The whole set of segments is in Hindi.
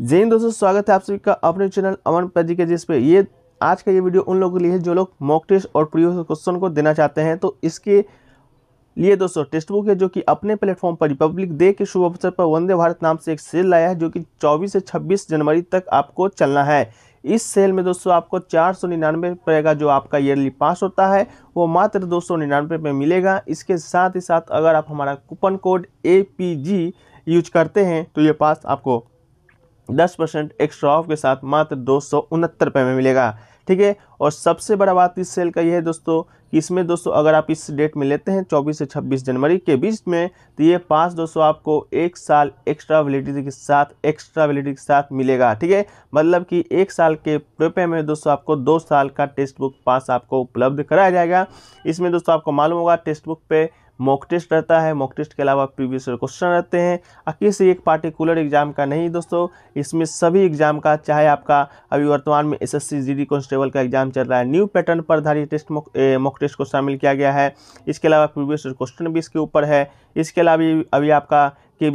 जय हिंद दोस्तों स्वागत है आप सभी का अपने चैनल अमन पैजी के जिस पे ये आज का ये वीडियो उन लोगों के लिए है जो लोग मॉक टेस्ट और प्रीवियस क्वेश्चन को देना चाहते हैं तो इसके लिए दोस्तों टेस्ट बुक है जो कि अपने प्लेटफॉर्म पर रिपब्लिक डे के शुभ अवसर पर वंदे भारत नाम से एक सेल लाया है जो कि 24 से 26 जनवरी तक आपको चलना है इस सेल में दोस्तों आपको चार सौ निन्यानवे का जो आपका ईयरली पास होता है वो मात्र दो सौ निन्यानवे में मिलेगा इसके साथ ही साथ अगर आप हमारा कूपन कोड ए यूज करते हैं तो ये पास आपको दस परसेंट एक्स्ट्रा ऑफ के साथ मात्र दो सौ उनहत्तर रुपये में मिलेगा ठीक है और सबसे बड़ा बात इस सेल का यह है दोस्तों कि इसमें दोस्तों अगर आप इस डेट में लेते हैं 24 से 26 जनवरी के बीच में तो ये पास दोस्तों आपको एक साल एक्स्ट्रा वैलिडिटी के साथ एक्स्ट्रा वैलिडिटी के साथ मिलेगा ठीक है मतलब कि एक साल के रुपये में दोस्तों आपको दो साल का टेक्स्ट बुक पास आपको उपलब्ध कराया जाएगा इसमें दोस्तों आपको मालूम होगा टेक्स्ट बुक पे मॉक टेस्ट रहता है मॉक टेस्ट के अलावा प्रीवियस क्वेश्चन रहते हैं और किसी एक पार्टिकुलर एग्जाम का नहीं दोस्तों इसमें सभी एग्जाम का चाहे आपका अभी वर्तमान में एस एस कांस्टेबल का एग्जाम चल रहा है न्यू पैटर्न पर आधारित टेस्ट मॉक टेस्ट को शामिल किया गया है इसके अलावा प्रीवियस क्वेश्चन भी इसके ऊपर है इसके अलावा अभी आपका के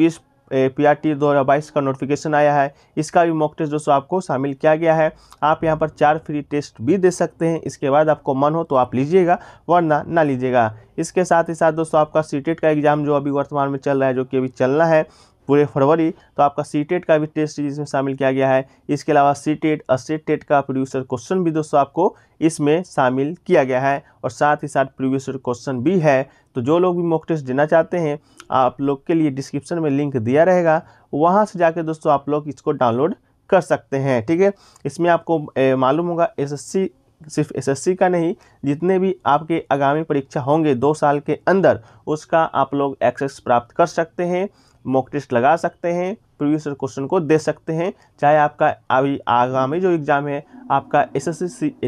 पी आर टी दो का नोटिफिकेशन आया है इसका भी मॉक टेस्ट दोस्तों आपको शामिल किया गया है आप यहाँ पर चार फ्री टेस्ट भी दे सकते हैं इसके बाद आपको मन हो तो आप लीजिएगा वरना ना लीजिएगा इसके साथ ही साथ दोस्तों आपका सी e का एग्ज़ाम जो अभी वर्तमान में चल रहा है जो कि अभी चलना है पूरे फरवरी तो आपका सी टेट e का भी टेस्ट सीरीज में शामिल किया गया है इसके अलावा सी टेट असी टेट का प्रोड्यूसर क्वेश्चन भी दोस्तों आपको इसमें शामिल किया गया है और साथ ही साथ प्रोड्यूसर क्वेश्चन भी है तो जो लोग भी मॉक टेस्ट देना चाहते हैं आप लोग के लिए डिस्क्रिप्शन में लिंक दिया रहेगा वहाँ से जाकर दोस्तों आप लोग इसको डाउनलोड कर सकते हैं ठीक है इसमें आपको मालूम होगा एस सिर्फ एसएससी का नहीं जितने भी आपके आगामी परीक्षा होंगे दो साल के अंदर उसका आप लोग एक्सेस प्राप्त कर सकते हैं मॉक टेस्ट लगा सकते हैं प्रीवियस क्वेश्चन को दे सकते हैं चाहे आपका अभी आगामी जो एग्ज़ाम है आपका एस एस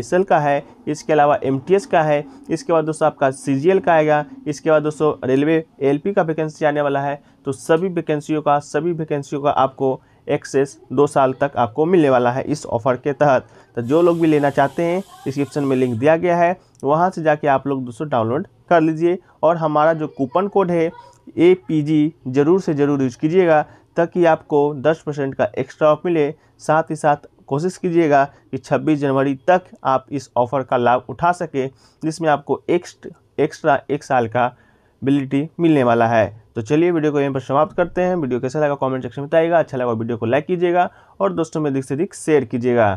सी का है इसके अलावा एम का है इसके बाद दोस्तों आपका सी का आएगा इसके बाद दोस्तों रेलवे एल का वैकेंसी आने वाला है तो सभी वैकेंसियों का सभी वैकेंसियों का आपको एक्सेस दो साल तक आपको मिलने वाला है इस ऑफ़र के तहत तो जो लोग भी लेना चाहते हैं डिस्क्रिप्शन में लिंक दिया गया है वहाँ से जाके आप लोग दोस्तों डाउनलोड कर लीजिए और हमारा जो कूपन कोड है ए पी जी ज़रूर से ज़रूर यूज कीजिएगा ताकि आपको दस परसेंट का एक्स्ट्रा ऑफ मिले साथ ही साथ कोशिश कीजिएगा कि 26 जनवरी तक आप इस ऑफ़र का लाभ उठा सकें जिसमें आपको एक्स्ट एक्स्ट्रा एक साल का एबिलिटी मिलने वाला है तो चलिए वीडियो को यहीं पर समाप्त करते हैं वीडियो कैसा लगा कमेंट सेक्शन में बताइएगा अच्छा लगा वीडियो को लाइक कीजिएगा और दोस्तों में अधिक से अधिक शेयर कीजिएगा